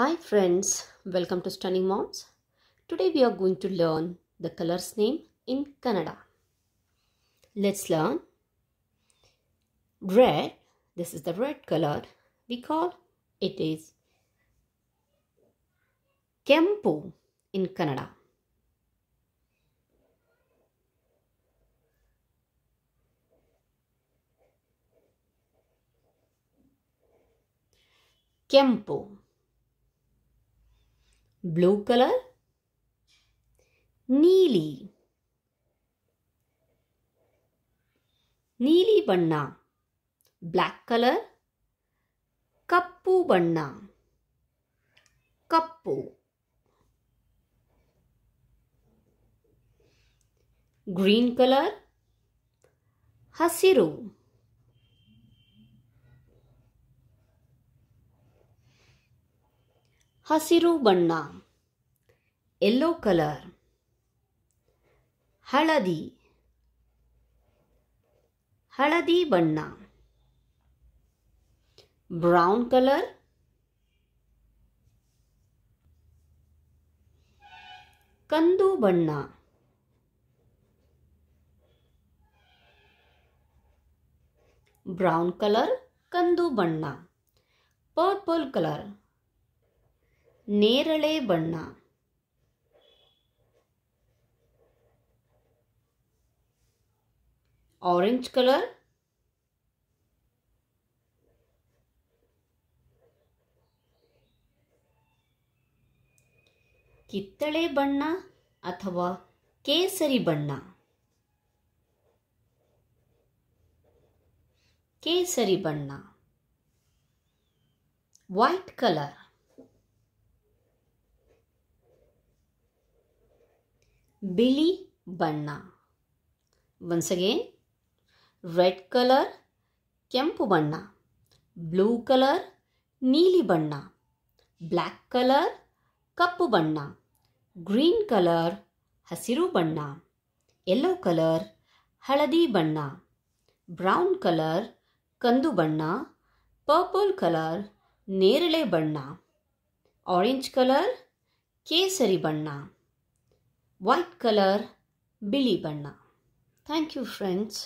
Hi friends, welcome to Stunning Moms. Today we are going to learn the color's name in Kannada. Let's learn red. This is the red color. We call it is Kempu in Kannada. Kempu. Blue colour नीली नीली बण् black colour कपू बण् कपू green colour हसीरू ಹಸಿರು ಬಣ್ಣ yellow colour ಹಳದಿ ಹಳದಿ ಬಣ್ಣ ಬ್ರೌನ್ ಕಲರ್ ಕಂದು ಬಣ್ಣ ಬ್ರೌನ್ ಕಲರ್ ಕಂದು ಬಣ್ಣ ಪರ್ಪಲ್ ಕಲರ್ ನೇರಳೆ ಬಣ್ಣ orange color ಕಿತ್ತಳೆ ಬಣ್ಣ ಅಥವಾ ಕೇಸರಿ ಬಣ್ಣ ಕೇಸರಿ ಬಣ್ಣ ವೈಟ್ ಕಲರ್ ಬಿಳಿ ಬಣ್ಣ ಒನ್ಸ್ ಅಗೇನ್ ರೆಡ್ ಕಲರ್ ಕೆಂಪು ಬಣ್ಣ ಬ್ಲೂ ಕಲರ್ ನೀಲಿ ಬಣ್ಣ ಬ್ಲ್ಯಾಕ್ ಕಲರ್ ಕಪ್ಪು ಬಣ್ಣ ಗ್ರೀನ್ ಕಲರ್ ಹಸಿರು ಬಣ್ಣ ಯೆಲ್ಲೋ ಕಲರ್ ಹಳದಿ ಬಣ್ಣ ಬ್ರೌನ್ ಕಲರ್ ಕಂದು ಬಣ್ಣ ಪರ್ಪಲ್ ಕಲರ್ ನೇರಳೆ ಬಣ್ಣ ಆರೆಂಜ್ ಕಲರ್ ಕೇಸರಿ ಬಣ್ಣ white color ಬಿಳಿ ಬಣ್ಣ ಥ್ಯಾಂಕ್ ಯು ಫ್ರೆಂಡ್ಸ್